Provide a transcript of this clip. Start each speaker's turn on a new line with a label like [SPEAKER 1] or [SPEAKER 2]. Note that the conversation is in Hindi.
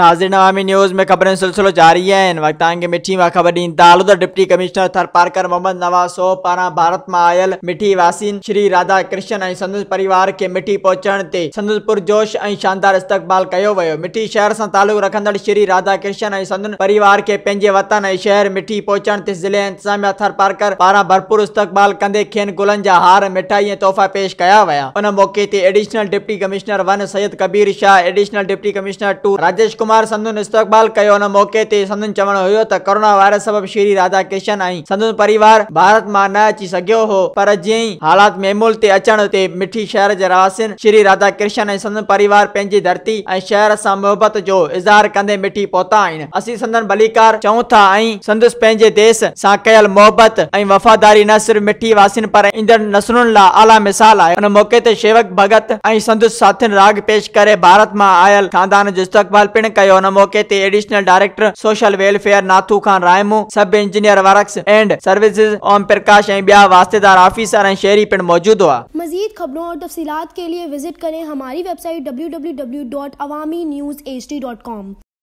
[SPEAKER 1] नाजिर अवामी न्यूज़ में खबरें सिलसिलो जारी हैं इन वक्त आएंगे मिठी व खबरें दालोदर डिप्टी कमिश्नर थर पारकर मोहम्मद नवाज सो पारा भारत में आयल मिठी वासीन श्री राधा कृष्ण ऐं संदसि परिवार खे मिठी पहुचण ते संदसि पुरजोश ऐं शानदार इस्तक़बाल कयो वियो मिठी शहर सां तालुक़ रखंदड़ श्री राधा कृष्ण ऐं संदन परिवार खे पंहिंजे वतन ऐं शहर मिठी पहुचण ते ज़िले इंतिज़ामिया थर पारकर पारां भरपूर इस्तक़बाल कंदे खेनि गुलनि जा हार मिठाई ऐं तोहफ़ा पेश कया विया उन मौक़े ते additional deputy commissioner one Syed Kabir Shah additional deputy commissioner two Rajesh Kumar Sandan सबब श्री राधा कृष्ण भारती सघियो हो पर जीअं श्री राधा कृष्ण पंहिंजी धरती शहर सां मोहब्बत जो इजहार कंदे मिठी पोता आहिनि असां संदन बली था ऐं संदसि देश सां कयल मोहब्बत वफ़ादारी न सिर्फ मिठी वासिन पर इंदर नसरुनि ला आला मिसाल आहे उन मौके ते शेवक भगत ऐं संदसि राग पेश करे भारत मां आयल ख़ानदान जो Kayona Mokete, Additional Director, Social Welfare, Nathu Khan Raimu, Sub Engineer Works and Services, Om Prakash Ambia, वास्तेदार ऑफिसर शहरी पिंड मौजूद हुआ
[SPEAKER 2] मजीद खबरों और तफसीत के लिए विजिट करें हमारी website W W W dot Awami news H D dot com